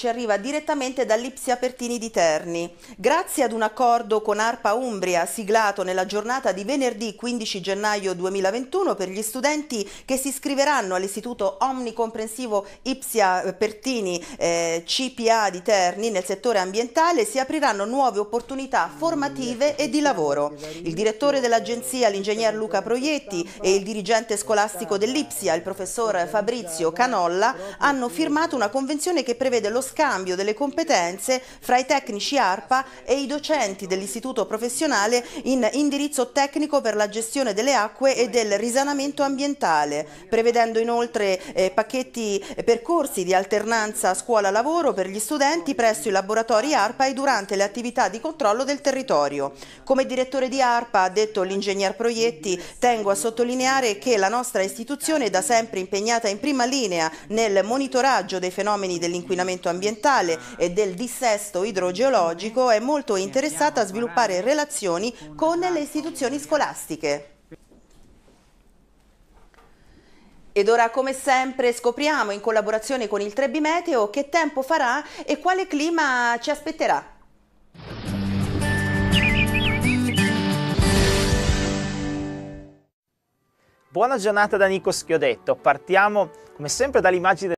ci arriva direttamente dall'Ipsia Pertini di Terni. Grazie ad un accordo con Arpa Umbria siglato nella giornata di venerdì 15 gennaio 2021 per gli studenti che si iscriveranno all'Istituto Omnicomprensivo Ipsia Pertini eh, CPA di Terni nel settore ambientale si apriranno nuove opportunità formative e di lavoro. Il direttore dell'agenzia, l'ingegner Luca Proietti e il dirigente scolastico dell'Ipsia, il professor Fabrizio Canolla, hanno firmato una convenzione che prevede lo scambio delle competenze fra i tecnici ARPA e i docenti dell'istituto professionale in indirizzo tecnico per la gestione delle acque e del risanamento ambientale, prevedendo inoltre eh, pacchetti eh, percorsi di alternanza scuola-lavoro per gli studenti presso i laboratori ARPA e durante le attività di controllo del territorio. Come direttore di ARPA, ha detto l'ingegner Proietti, tengo a sottolineare che la nostra istituzione è da sempre impegnata in prima linea nel monitoraggio dei fenomeni dell'inquinamento ambientale ambientale e del dissesto idrogeologico, è molto interessata a sviluppare relazioni con le istituzioni scolastiche. Ed ora come sempre scopriamo in collaborazione con il Trebbi Meteo che tempo farà e quale clima ci aspetterà. Buona giornata da Nico Schiodetto, partiamo come sempre dall'immagine